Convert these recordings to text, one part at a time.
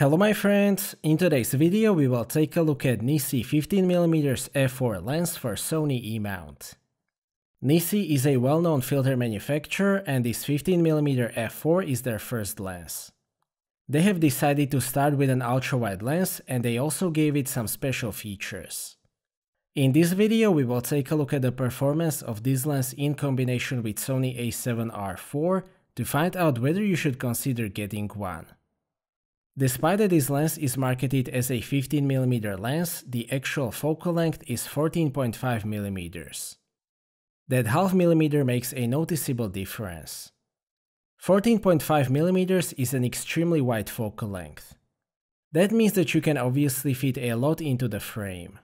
Hello my friends, in today's video we will take a look at Nissi 15mm f4 lens for Sony E-mount. Nissi is a well-known filter manufacturer and this 15mm f4 is their first lens. They have decided to start with an ultra-wide lens and they also gave it some special features. In this video we will take a look at the performance of this lens in combination with Sony a7R IV to find out whether you should consider getting one. Despite that this lens is marketed as a 15mm lens, the actual focal length is 14.5mm. That half millimeter makes a noticeable difference. 14.5mm is an extremely wide focal length. That means that you can obviously fit a lot into the frame.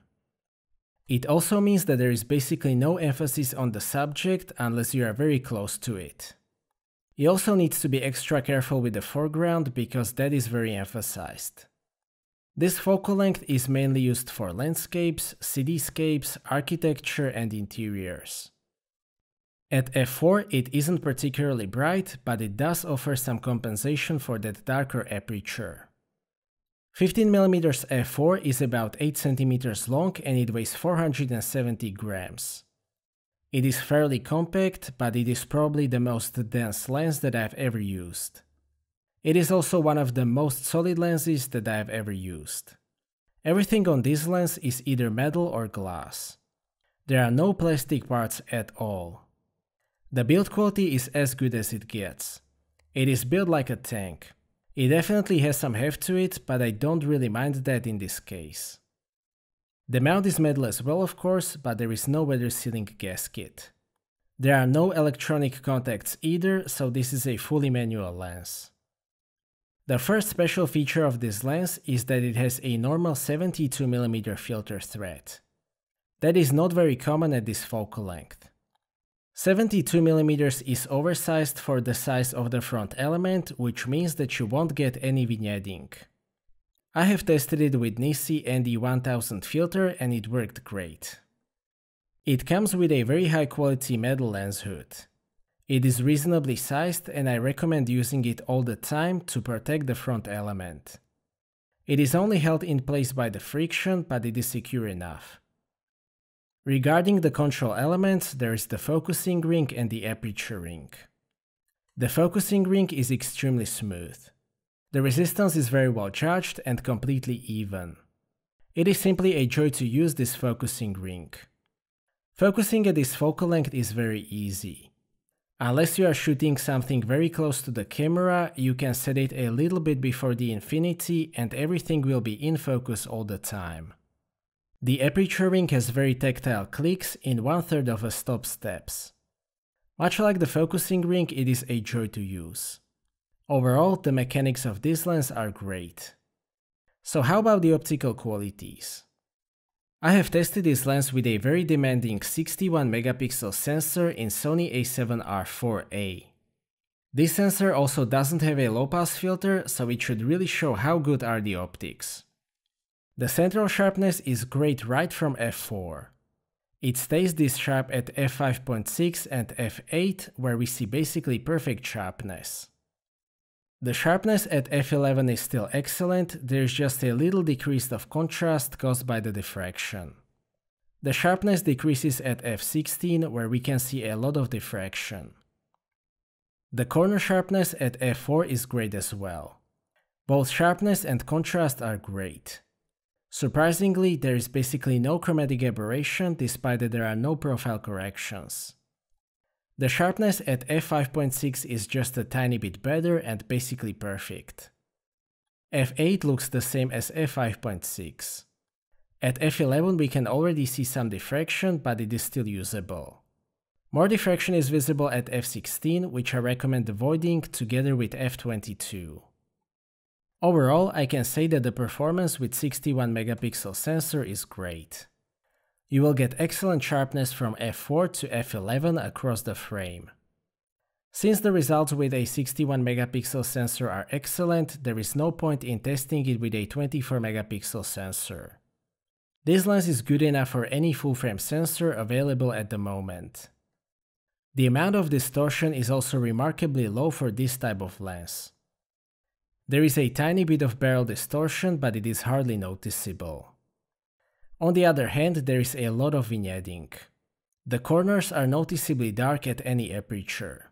It also means that there is basically no emphasis on the subject unless you are very close to it. He also needs to be extra careful with the foreground because that is very emphasized. This focal length is mainly used for landscapes, cityscapes, architecture and interiors. At f4 it isn't particularly bright, but it does offer some compensation for that darker aperture. 15mm f4 is about 8cm long and it weighs 470 grams. It is fairly compact, but it is probably the most dense lens that I've ever used. It is also one of the most solid lenses that I've ever used. Everything on this lens is either metal or glass. There are no plastic parts at all. The build quality is as good as it gets. It is built like a tank. It definitely has some heft to it, but I don't really mind that in this case. The mount is metal as well of course, but there is no weather sealing gasket. There are no electronic contacts either, so this is a fully manual lens. The first special feature of this lens is that it has a normal 72mm filter thread. That is not very common at this focal length. 72mm is oversized for the size of the front element, which means that you won't get any vignetting. I have tested it with Nissi ND 1000 filter and it worked great. It comes with a very high quality metal lens hood. It is reasonably sized and I recommend using it all the time to protect the front element. It is only held in place by the friction, but it is secure enough. Regarding the control elements, there is the focusing ring and the aperture ring. The focusing ring is extremely smooth. The resistance is very well charged and completely even. It is simply a joy to use this focusing ring. Focusing at this focal length is very easy. Unless you are shooting something very close to the camera, you can set it a little bit before the infinity and everything will be in focus all the time. The aperture ring has very tactile clicks in one third of a stop steps. Much like the focusing ring, it is a joy to use. Overall, the mechanics of this lens are great. So how about the optical qualities? I have tested this lens with a very demanding 61 megapixel sensor in Sony a7R4a. This sensor also doesn't have a low-pass filter, so it should really show how good are the optics. The central sharpness is great right from f4. It stays this sharp at f5.6 and f8, where we see basically perfect sharpness. The sharpness at f11 is still excellent, there's just a little decrease of contrast caused by the diffraction. The sharpness decreases at f16 where we can see a lot of diffraction. The corner sharpness at f4 is great as well. Both sharpness and contrast are great. Surprisingly, there is basically no chromatic aberration despite that there are no profile corrections. The sharpness at f5.6 is just a tiny bit better and basically perfect. f8 looks the same as f5.6. At f11 we can already see some diffraction, but it is still usable. More diffraction is visible at f16, which I recommend avoiding together with f22. Overall, I can say that the performance with 61 megapixel sensor is great. You will get excellent sharpness from f4 to f11 across the frame. Since the results with a 61 megapixel sensor are excellent, there is no point in testing it with a 24 megapixel sensor. This lens is good enough for any full frame sensor available at the moment. The amount of distortion is also remarkably low for this type of lens. There is a tiny bit of barrel distortion, but it is hardly noticeable. On the other hand, there is a lot of vignetting. The corners are noticeably dark at any aperture.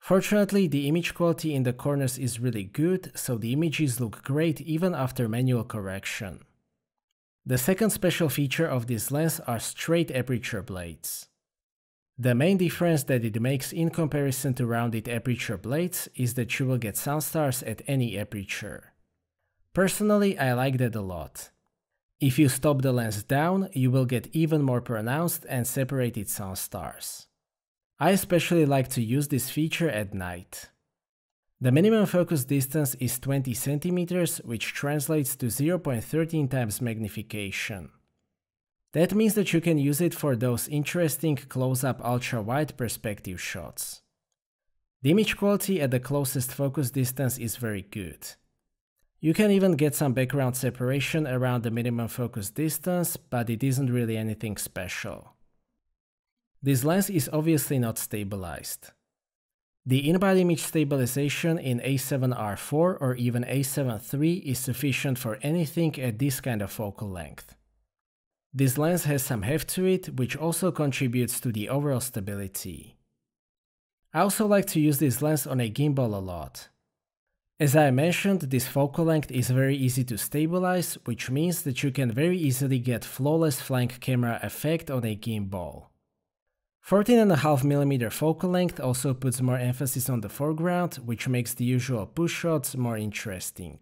Fortunately, the image quality in the corners is really good, so the images look great even after manual correction. The second special feature of this lens are straight aperture blades. The main difference that it makes in comparison to rounded aperture blades is that you will get sunstars at any aperture. Personally, I like that a lot. If you stop the lens down, you will get even more pronounced and separated sun stars. I especially like to use this feature at night. The minimum focus distance is 20 centimeters, which translates to 0.13 times magnification. That means that you can use it for those interesting close-up ultra-wide perspective shots. The image quality at the closest focus distance is very good. You can even get some background separation around the minimum focus distance, but it isn't really anything special. This lens is obviously not stabilized. The in-body image stabilization in a7R4 or even a7 III is sufficient for anything at this kind of focal length. This lens has some heft to it, which also contributes to the overall stability. I also like to use this lens on a gimbal a lot. As I mentioned, this focal length is very easy to stabilize, which means that you can very easily get flawless flank camera effect on a gimbal. 14.5mm focal length also puts more emphasis on the foreground, which makes the usual push shots more interesting.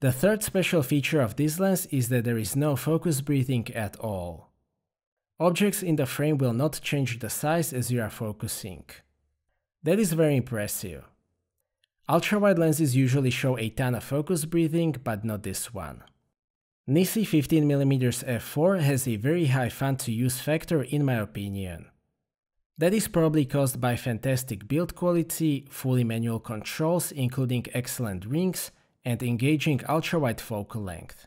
The third special feature of this lens is that there is no focus breathing at all. Objects in the frame will not change the size as you are focusing. That is very impressive. Ultra-wide lenses usually show a ton of focus breathing, but not this one. Nisi 15mm f4 has a very high fan to use factor in my opinion. That is probably caused by fantastic build quality, fully manual controls including excellent rings, and engaging ultra-wide focal length.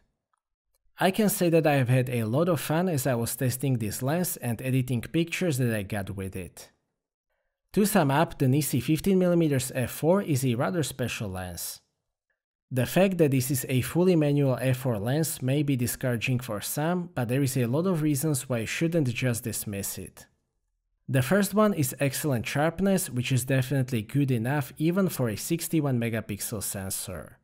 I can say that I have had a lot of fun as I was testing this lens and editing pictures that I got with it. To sum up, the Nissi 15mm f4 is a rather special lens. The fact that this is a fully manual f4 lens may be discouraging for some, but there is a lot of reasons why you shouldn't just dismiss it. The first one is excellent sharpness, which is definitely good enough even for a 61 megapixel sensor.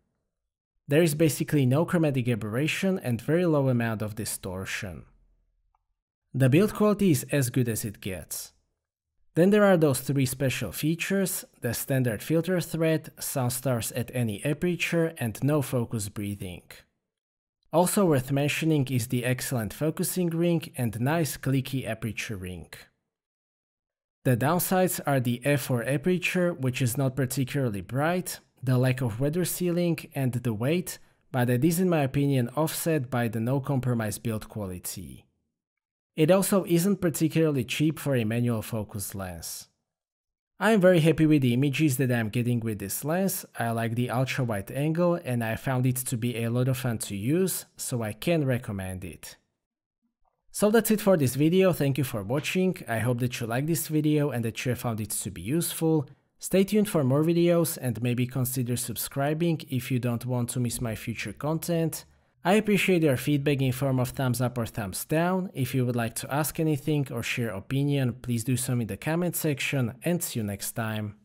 There is basically no chromatic aberration and very low amount of distortion. The build quality is as good as it gets. Then there are those three special features, the standard filter thread, sound stars at any aperture, and no focus breathing. Also worth mentioning is the excellent focusing ring and nice clicky aperture ring. The downsides are the f4 aperture, which is not particularly bright, the lack of weather sealing, and the weight, but it is in my opinion offset by the no compromise build quality. It also isn't particularly cheap for a manual focus lens. I'm very happy with the images that I'm getting with this lens, I like the ultra wide angle and I found it to be a lot of fun to use, so I can recommend it. So that's it for this video, thank you for watching, I hope that you liked this video and that you found it to be useful. Stay tuned for more videos and maybe consider subscribing if you don't want to miss my future content. I appreciate your feedback in form of thumbs up or thumbs down. If you would like to ask anything or share opinion, please do so in the comment section and see you next time.